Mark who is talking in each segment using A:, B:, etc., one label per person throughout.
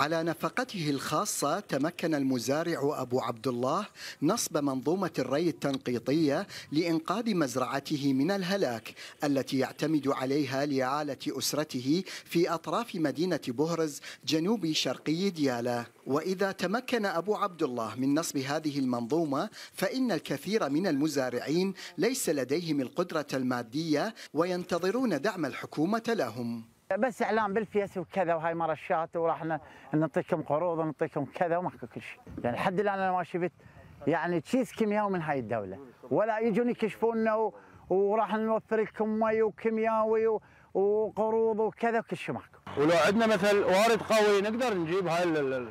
A: على نفقته الخاصة تمكن المزارع أبو عبد الله نصب منظومة الري التنقيطية لإنقاذ مزرعته من الهلاك التي يعتمد عليها لإعالة أسرته في أطراف مدينة بهرز جنوب شرقي ديالى وإذا تمكن أبو عبد الله من نصب هذه المنظومة فإن الكثير من المزارعين ليس لديهم القدرة المادية وينتظرون دعم الحكومة لهم بس اعلان بالفيس وكذا وهاي مرشات
B: وراح نعطيكم قروض ونعطيكم كذا وماكو كل شيء يعني لحد الان انا ما شفت يعني تشيز كيمياء من هاي الدوله ولا يجون يكشفوننا وراح نوفر لكم مي وكيمياوي وقروض وكذا وكل شيء ماكو ولو عندنا مثل وارد قوي نقدر نجيب هاي الـ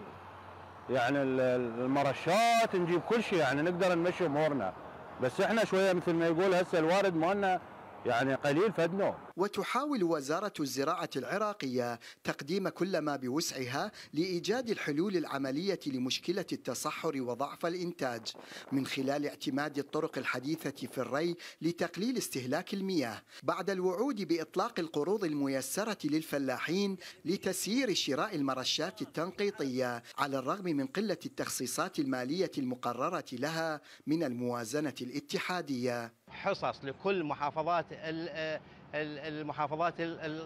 B: يعني الـ المرشات نجيب كل شيء يعني
A: نقدر نمشي امورنا بس احنا شويه مثل ما يقول هسه الوارد مالنا يعني قليل فدنوه وتحاول وزارة الزراعة العراقية تقديم كل ما بوسعها لإيجاد الحلول العملية لمشكلة التصحر وضعف الإنتاج من خلال اعتماد الطرق الحديثة في الري لتقليل استهلاك المياه بعد الوعود بإطلاق القروض الميسرة للفلاحين لتسيير شراء المرشات التنقيطية على الرغم من قلة التخصيصات المالية المقررة لها من الموازنة الاتحادية
C: حصص لكل محافظات المحافظات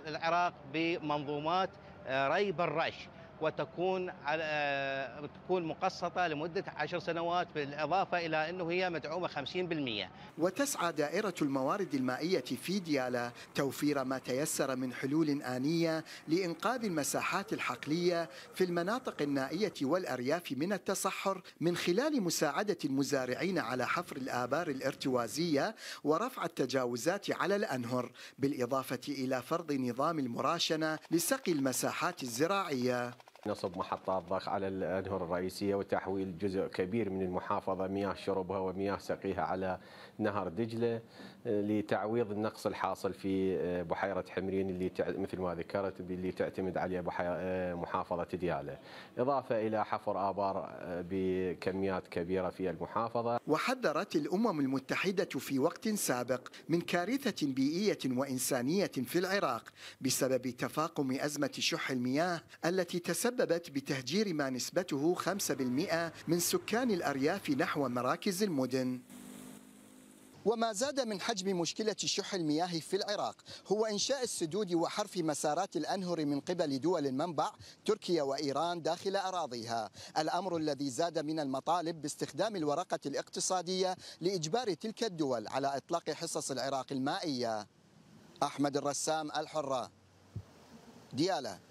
C: العراق بمنظومات آه، ري بالرأش وتكون على تكون مقسطه لمده عشر سنوات بالاضافه الى انه هي مدعومه 50%.
A: وتسعى دائره الموارد المائيه في ديالا توفير ما تيسر من حلول انيه لانقاذ المساحات الحقليه في المناطق النائيه والارياف من التصحر من خلال مساعده المزارعين على حفر الابار الارتوازيه ورفع التجاوزات على الانهر بالاضافه الى فرض نظام المراشنه لسقي المساحات الزراعيه.
D: نصب محطات ضخ على الانهر الرئيسيه وتحويل جزء كبير من المحافظه مياه شربها ومياه سقيها على نهر دجله آه، لتعويض النقص الحاصل في آه، بحيره حمرين اللي مثل ما ذكرت اللي تعتمد عليها آه، محافظه دياله، اضافه الى حفر ابار بكميات كبيره في المحافظه.
A: وحذرت الامم المتحده في وقت سابق من كارثه بيئيه وانسانيه في العراق بسبب تفاقم ازمه شح المياه التي تسبب تسببت بتهجير ما نسبته 5% من سكان الأرياف نحو مراكز المدن وما زاد من حجم مشكلة شح المياه في العراق هو إنشاء السدود وحرف مسارات الأنهر من قبل دول المنبع تركيا وإيران داخل أراضيها الأمر الذي زاد من المطالب باستخدام الورقة الاقتصادية لإجبار تلك الدول على إطلاق حصص العراق المائية أحمد الرسام الحرة ديالة